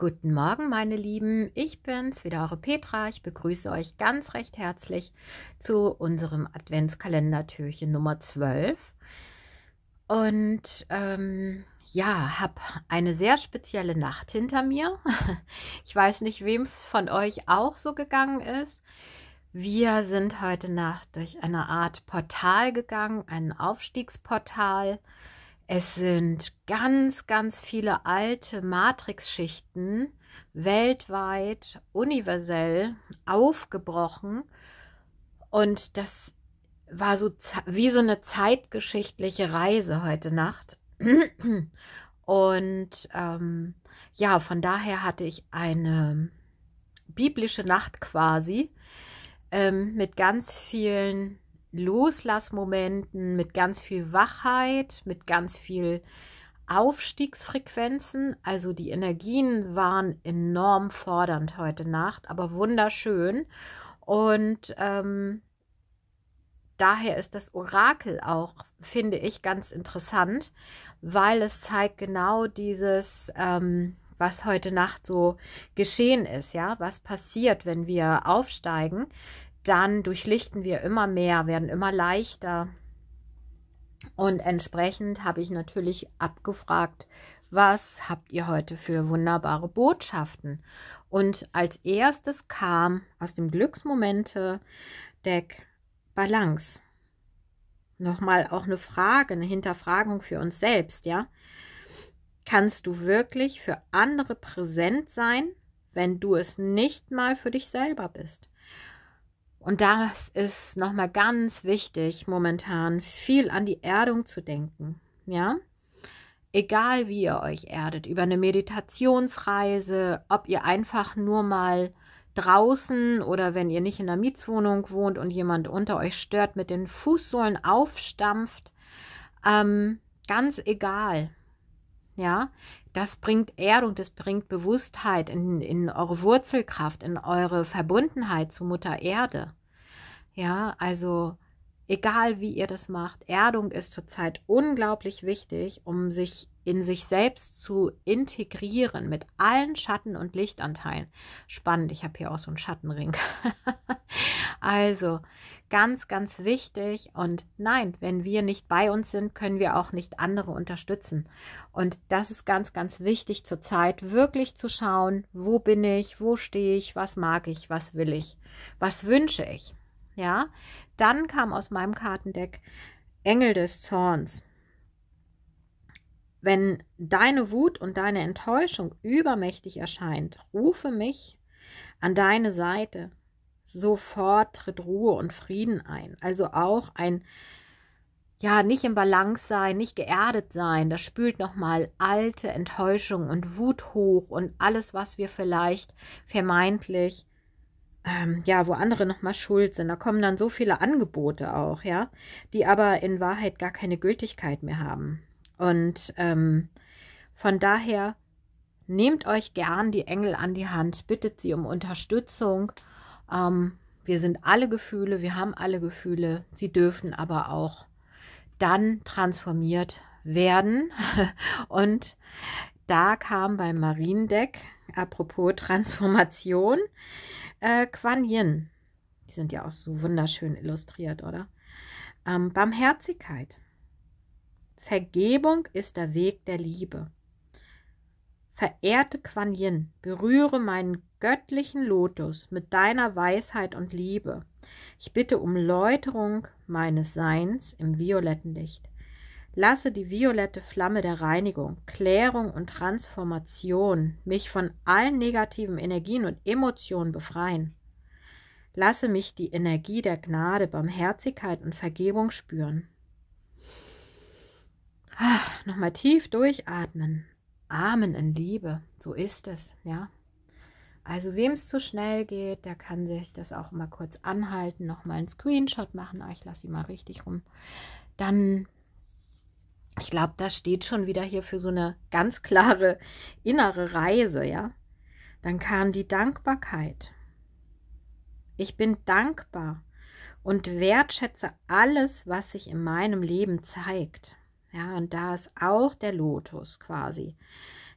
Guten Morgen, meine Lieben. Ich bin's wieder, eure Petra. Ich begrüße euch ganz recht herzlich zu unserem Adventskalendertürchen Nummer 12. Und ähm, ja, habe eine sehr spezielle Nacht hinter mir. Ich weiß nicht, wem von euch auch so gegangen ist. Wir sind heute Nacht durch eine Art Portal gegangen, ein Aufstiegsportal. Es sind ganz, ganz viele alte Matrixschichten weltweit, universell aufgebrochen. Und das war so wie so eine zeitgeschichtliche Reise heute Nacht. Und ähm, ja, von daher hatte ich eine biblische Nacht quasi ähm, mit ganz vielen Loslassmomenten, mit ganz viel Wachheit, mit ganz viel Aufstiegsfrequenzen. Also die Energien waren enorm fordernd heute Nacht, aber wunderschön. Und ähm, daher ist das Orakel auch, finde ich, ganz interessant, weil es zeigt genau dieses, ähm, was heute Nacht so geschehen ist, ja, was passiert, wenn wir aufsteigen, dann durchlichten wir immer mehr, werden immer leichter. Und entsprechend habe ich natürlich abgefragt, was habt ihr heute für wunderbare Botschaften? Und als erstes kam aus dem Glücksmomente-Deck Balance. Nochmal auch eine Frage, eine Hinterfragung für uns selbst, ja? Kannst du wirklich für andere präsent sein, wenn du es nicht mal für dich selber bist? Und das ist nochmal ganz wichtig momentan, viel an die Erdung zu denken. Ja? Egal wie ihr euch erdet, über eine Meditationsreise, ob ihr einfach nur mal draußen oder wenn ihr nicht in der Mietswohnung wohnt und jemand unter euch stört, mit den Fußsohlen aufstampft. Ähm, ganz egal ja, das bringt Erdung, das bringt Bewusstheit in, in eure Wurzelkraft, in eure Verbundenheit zu Mutter Erde. Ja, also egal wie ihr das macht, Erdung ist zurzeit unglaublich wichtig, um sich in sich selbst zu integrieren mit allen Schatten- und Lichtanteilen. Spannend, ich habe hier auch so einen Schattenring. also ganz, ganz wichtig. Und nein, wenn wir nicht bei uns sind, können wir auch nicht andere unterstützen. Und das ist ganz, ganz wichtig zur Zeit, wirklich zu schauen, wo bin ich, wo stehe ich, was mag ich, was will ich, was wünsche ich. Ja, dann kam aus meinem Kartendeck Engel des Zorns. Wenn deine Wut und deine Enttäuschung übermächtig erscheint, rufe mich an deine Seite. Sofort tritt Ruhe und Frieden ein. Also auch ein ja, nicht im Balance sein, nicht geerdet sein, das spült nochmal alte Enttäuschung und Wut hoch und alles, was wir vielleicht vermeintlich, ähm, ja, wo andere nochmal schuld sind. Da kommen dann so viele Angebote auch, ja, die aber in Wahrheit gar keine Gültigkeit mehr haben. Und ähm, von daher nehmt euch gern die Engel an die Hand, bittet sie um Unterstützung. Ähm, wir sind alle Gefühle, wir haben alle Gefühle. Sie dürfen aber auch dann transformiert werden. Und da kam beim Mariendeck, apropos Transformation, äh, Quan Yin. Die sind ja auch so wunderschön illustriert, oder? Ähm, Barmherzigkeit. Vergebung ist der Weg der Liebe. Verehrte Quan Yin, berühre meinen göttlichen Lotus mit deiner Weisheit und Liebe. Ich bitte um Läuterung meines Seins im violetten Licht. Lasse die violette Flamme der Reinigung, Klärung und Transformation mich von allen negativen Energien und Emotionen befreien. Lasse mich die Energie der Gnade, Barmherzigkeit und Vergebung spüren. Nochmal tief durchatmen. Amen in Liebe. So ist es, ja. Also wem es zu schnell geht, der kann sich das auch mal kurz anhalten, nochmal einen Screenshot machen. Ah, ich lasse sie mal richtig rum. Dann, ich glaube, das steht schon wieder hier für so eine ganz klare innere Reise, ja. Dann kam die Dankbarkeit. Ich bin dankbar und wertschätze alles, was sich in meinem Leben zeigt. Ja, und da ist auch der Lotus quasi.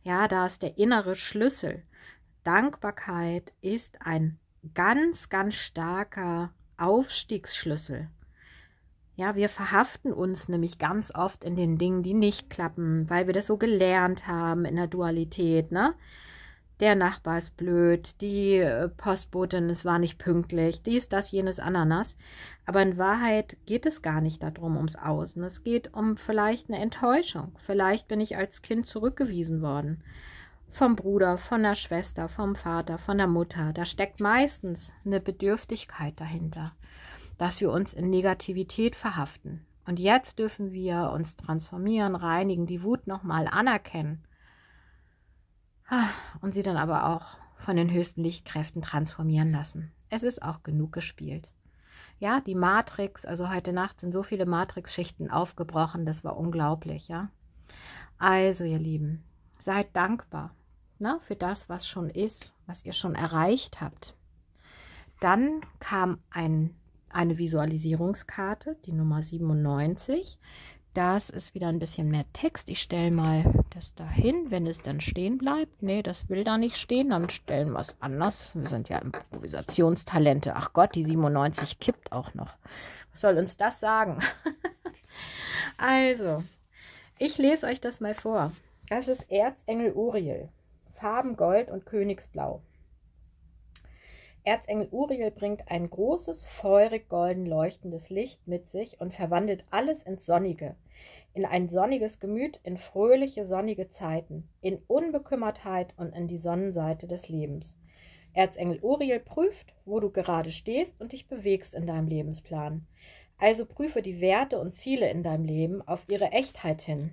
Ja, da ist der innere Schlüssel. Dankbarkeit ist ein ganz, ganz starker Aufstiegsschlüssel. Ja, wir verhaften uns nämlich ganz oft in den Dingen, die nicht klappen, weil wir das so gelernt haben in der Dualität, ne? der Nachbar ist blöd, die äh, Postbotin, es war nicht pünktlich, dies, das, jenes, Ananas. Aber in Wahrheit geht es gar nicht darum, ums Außen. Es geht um vielleicht eine Enttäuschung. Vielleicht bin ich als Kind zurückgewiesen worden. Vom Bruder, von der Schwester, vom Vater, von der Mutter. Da steckt meistens eine Bedürftigkeit dahinter, dass wir uns in Negativität verhaften. Und jetzt dürfen wir uns transformieren, reinigen, die Wut nochmal anerkennen und sie dann aber auch von den höchsten Lichtkräften transformieren lassen. Es ist auch genug gespielt. Ja, die Matrix, also heute Nacht sind so viele Matrix-Schichten aufgebrochen, das war unglaublich, ja. Also, ihr Lieben, seid dankbar ne, für das, was schon ist, was ihr schon erreicht habt. Dann kam ein, eine Visualisierungskarte, die Nummer 97. Das ist wieder ein bisschen mehr Text. Ich stelle mal das dahin, wenn es dann stehen bleibt? Nee, das will da nicht stehen, dann stellen wir es anders. Wir sind ja Improvisationstalente. Ach Gott, die 97 kippt auch noch. Was soll uns das sagen? also, ich lese euch das mal vor. Das ist Erzengel Uriel, Farben Gold und Königsblau. Erzengel Uriel bringt ein großes, feurig golden leuchtendes Licht mit sich und verwandelt alles ins Sonnige, in ein sonniges Gemüt, in fröhliche, sonnige Zeiten, in Unbekümmertheit und in die Sonnenseite des Lebens. Erzengel Uriel prüft, wo du gerade stehst und dich bewegst in deinem Lebensplan. Also prüfe die Werte und Ziele in deinem Leben auf ihre Echtheit hin.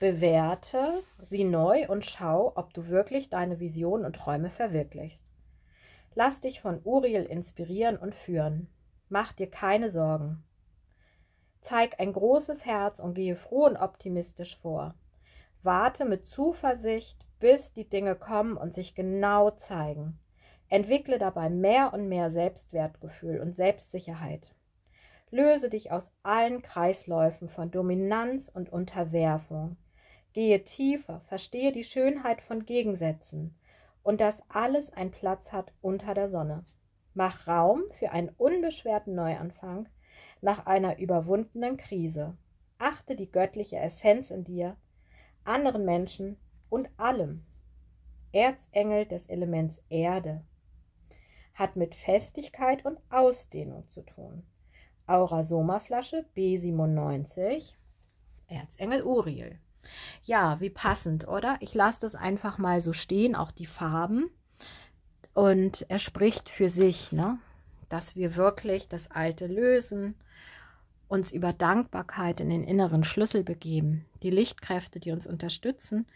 Bewerte sie neu und schau, ob du wirklich deine Visionen und Träume verwirklichst. Lass dich von Uriel inspirieren und führen. Mach dir keine Sorgen. Zeig ein großes Herz und gehe froh und optimistisch vor. Warte mit Zuversicht, bis die Dinge kommen und sich genau zeigen. Entwickle dabei mehr und mehr Selbstwertgefühl und Selbstsicherheit. Löse dich aus allen Kreisläufen von Dominanz und Unterwerfung. Gehe tiefer, verstehe die Schönheit von Gegensätzen und dass alles einen Platz hat unter der Sonne. Mach Raum für einen unbeschwerten Neuanfang nach einer überwundenen Krise. Achte die göttliche Essenz in dir, anderen Menschen und allem. Erzengel des Elements Erde hat mit Festigkeit und Ausdehnung zu tun. Aura-Soma-Flasche B97, Erzengel Uriel. Ja, wie passend, oder? Ich lasse das einfach mal so stehen, auch die Farben. Und er spricht für sich, ne? dass wir wirklich das Alte lösen, uns über Dankbarkeit in den inneren Schlüssel begeben, die Lichtkräfte, die uns unterstützen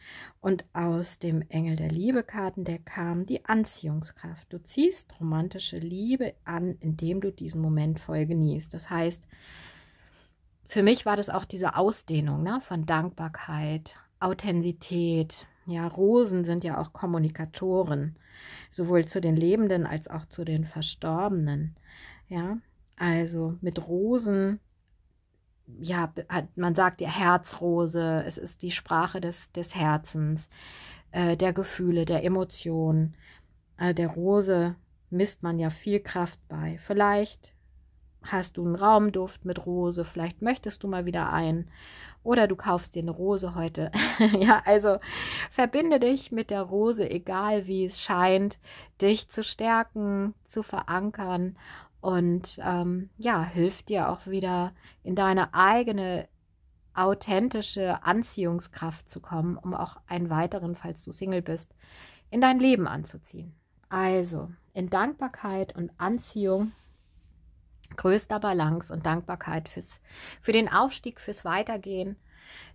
und aus dem Engel der Liebekarten, der kam die Anziehungskraft. Du ziehst romantische Liebe an, indem du diesen Moment voll genießt. Das heißt, für mich war das auch diese Ausdehnung ne, von Dankbarkeit, Authentizität. Ja, Rosen sind ja auch Kommunikatoren, sowohl zu den Lebenden als auch zu den Verstorbenen. Ja, also mit Rosen ja, man sagt ja Herzrose, es ist die Sprache des, des Herzens, äh, der Gefühle, der Emotionen. Also der Rose misst man ja viel Kraft bei. Vielleicht hast du einen Raumduft mit Rose, vielleicht möchtest du mal wieder einen oder du kaufst dir eine Rose heute. ja, also verbinde dich mit der Rose, egal wie es scheint, dich zu stärken, zu verankern und ähm, ja, hilft dir auch wieder in deine eigene authentische Anziehungskraft zu kommen, um auch einen weiteren, falls du Single bist, in dein Leben anzuziehen. Also in Dankbarkeit und Anziehung größter Balance und Dankbarkeit fürs, für den Aufstieg, fürs Weitergehen.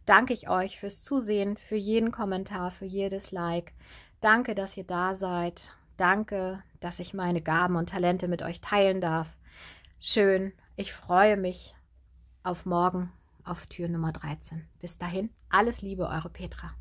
Danke ich euch fürs Zusehen, für jeden Kommentar, für jedes Like. Danke, dass ihr da seid. Danke, dass ich meine Gaben und Talente mit euch teilen darf. Schön, ich freue mich auf morgen auf Tür Nummer 13. Bis dahin, alles Liebe, eure Petra.